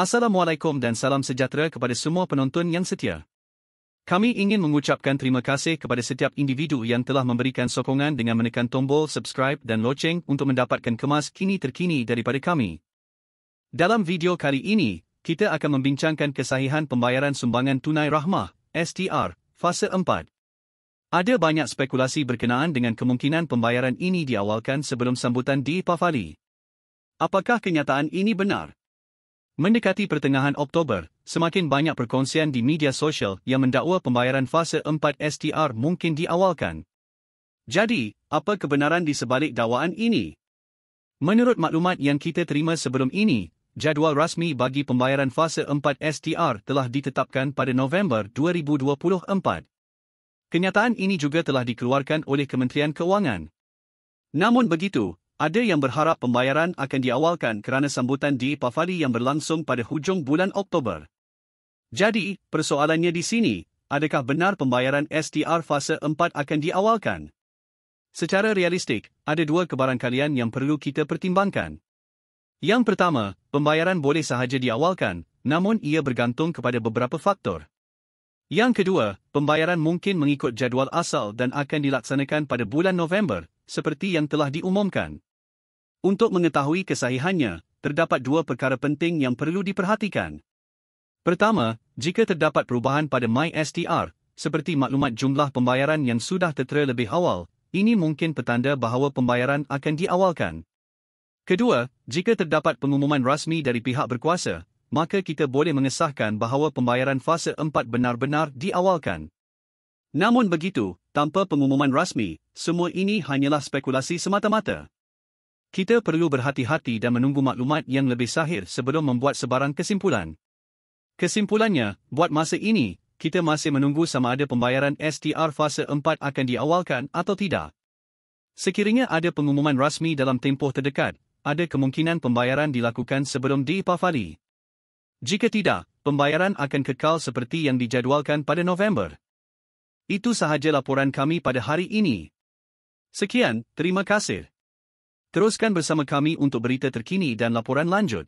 Assalamualaikum dan salam sejahtera kepada semua penonton yang setia. Kami ingin mengucapkan terima kasih kepada setiap individu yang telah memberikan sokongan dengan menekan tombol subscribe dan loceng untuk mendapatkan kemas kini terkini daripada kami. Dalam video kali ini, kita akan membincangkan kesahihan pembayaran sumbangan tunai rahmah, STR, fasa 4. Ada banyak spekulasi berkenaan dengan kemungkinan pembayaran ini diawalkan sebelum sambutan di Pafali. Apakah kenyataan ini benar? Mendekati pertengahan Oktober, semakin banyak perkongsian di media sosial yang mendakwa pembayaran fasa 4 STR mungkin diawalkan. Jadi, apa kebenaran di sebalik dakwaan ini? Menurut maklumat yang kita terima sebelum ini, jadual rasmi bagi pembayaran fasa 4 STR telah ditetapkan pada November 2024. Kenyataan ini juga telah dikeluarkan oleh Kementerian Keuangan. Namun begitu, ada yang berharap pembayaran akan diawalkan kerana sambutan di Pafali yang berlangsung pada hujung bulan Oktober. Jadi, persoalannya di sini, adakah benar pembayaran STR fasa 4 akan diawalkan? Secara realistik, ada dua kebarangkalian yang perlu kita pertimbangkan. Yang pertama, pembayaran boleh sahaja diawalkan, namun ia bergantung kepada beberapa faktor. Yang kedua, pembayaran mungkin mengikut jadual asal dan akan dilaksanakan pada bulan November, seperti yang telah diumumkan. Untuk mengetahui kesahihannya, terdapat dua perkara penting yang perlu diperhatikan. Pertama, jika terdapat perubahan pada MySTR, seperti maklumat jumlah pembayaran yang sudah tertera lebih awal, ini mungkin petanda bahawa pembayaran akan diawalkan. Kedua, jika terdapat pengumuman rasmi dari pihak berkuasa, maka kita boleh mengesahkan bahawa pembayaran fasa 4 benar-benar diawalkan. Namun begitu, tanpa pengumuman rasmi, semua ini hanyalah spekulasi semata-mata kita perlu berhati-hati dan menunggu maklumat yang lebih sahih sebelum membuat sebarang kesimpulan. Kesimpulannya, buat masa ini, kita masih menunggu sama ada pembayaran STR fasa 4 akan diawalkan atau tidak. Sekiranya ada pengumuman rasmi dalam tempoh terdekat, ada kemungkinan pembayaran dilakukan sebelum diipafali. Jika tidak, pembayaran akan kekal seperti yang dijadualkan pada November. Itu sahaja laporan kami pada hari ini. Sekian, terima kasih. Teruskan bersama kami untuk berita terkini dan laporan lanjut.